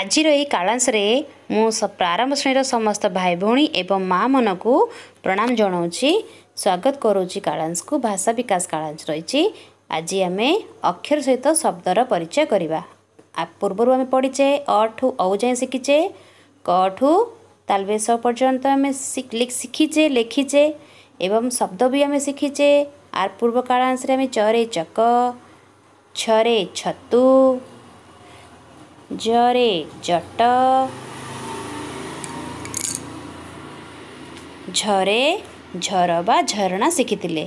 ଆଜିର ଏହି କାଳାଂଶରେ ମୁଁ ପ୍ରାରମ୍ଭ ଶ୍ରେଣୀର ସମସ୍ତ ଭାଇ ଭଉଣୀ ଏବଂ ମାଆମାନଙ୍କୁ ପ୍ରଣାମ ଜଣାଉଛି ସ୍ୱାଗତ କରୁଛି କାଳାଂଶକୁ ଭାଷା ବିକାଶ କାଳାଂଶ ରହିଛି ଆଜି ଆମେ ଅକ୍ଷର ସହିତ ଶବ୍ଦର ପରିଚୟ କରିବା ପୂର୍ବରୁ ଆମେ ପଢ଼ିଛେ ଅଠୁ ଔ ଯାଏଁ ଶିଖିଛେ କଠୁ ତାଲବେଶ ପର୍ଯ୍ୟନ୍ତ ଆମେ ଶିଖିଛେ ଲେଖିଛେ ଏବଂ ଶବ୍ଦ ବି ଆମେ ଶିଖିଛେ ଆର୍ ପୂର୍ବ କାଳାଂଶରେ ଆମେ ଚରେ ଚକ ଛରେ ଛତୁ ଜରେ ଜଟ ଝରେ ଝର ବା ଝରଣା ଶିଖିଥିଲେ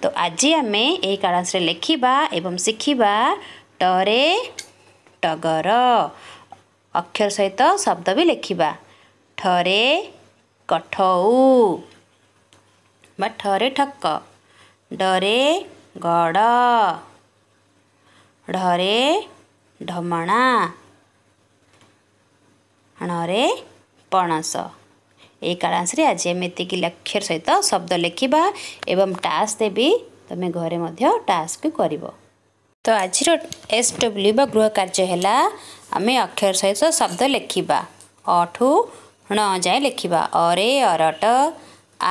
ତ ଆଜି ଆମେ ଏହି କାଳାଂଶରେ ଲେଖିବା ଏବଂ ଶିଖିବା ଟରେ ଟଗର ଅକ୍ଷର ସହିତ ଶବ୍ଦ ବି ଲେଖିବା ଠରେ କଠଉ ବା ଠରେ ଠକ ଡରେ ଗଡ଼ ଢରେ ଢମଣା ଆଣରେ ପଣସ ଏଇ କାଳାଂଶରେ ଆଜି ଏମିତିକି ଏତିକି ସହିତ ଶବ୍ଦ ଲେଖିବା ଏବଂ ଟାସ୍କ ଦେବି ତୁମେ ଘରେ ମଧ୍ୟ ଟାସ୍କ କରିବ ତ ଆଜିର ଏସ୍ ଡବ୍ଲ୍ୟୁ ବା ଗୃହ କାର୍ଯ୍ୟ ହେଲା ଆମେ ଅକ୍ଷର ସହିତ ଶବ୍ଦ ଲେଖିବା ଅଠୁ ଣ ଯାଏଁ ଲେଖିବା ଅରେ ଅରଟ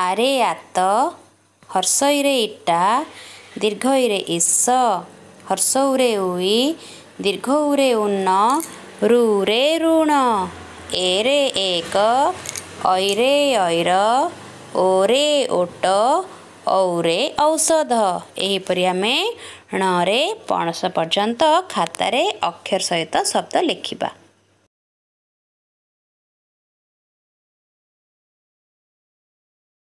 ଆରେ ଆତ ହର୍ଷଇରେ ଇଟା ଦୀର୍ଘ ଇରେ ଇସ ହର୍ଷଉରେ ଉଇ ଦୀର୍ଘ ଉରେ ଉନ୍ନ ରୁ ରେ ଋଣ ଏ ରେ ଏକ ଐରେ ଐର ଓ ରେ ଓଟ ଔ ରେ ଔଷଧ ଏହିପରି ଆମେ ଣରେ ପଣସ ପର୍ଯ୍ୟନ୍ତ ଖାତାରେ ଅକ୍ଷର ସହିତ ଶବ୍ଦ ଲେଖିବା